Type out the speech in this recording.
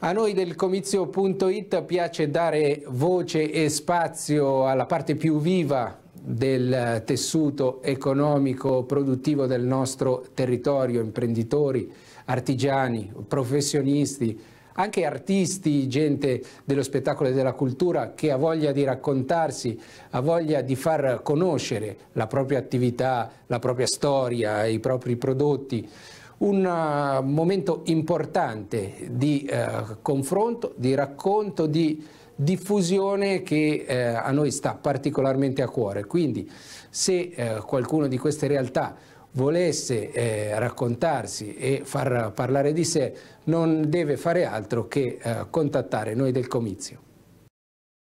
A noi del comizio.it piace dare voce e spazio alla parte più viva del tessuto economico produttivo del nostro territorio, imprenditori, artigiani, professionisti, anche artisti, gente dello spettacolo e della cultura che ha voglia di raccontarsi, ha voglia di far conoscere la propria attività, la propria storia, i propri prodotti un eh, momento importante di eh, confronto, di racconto, di diffusione che eh, a noi sta particolarmente a cuore. Quindi se eh, qualcuno di queste realtà volesse eh, raccontarsi e far parlare di sé, non deve fare altro che eh, contattare noi del comizio.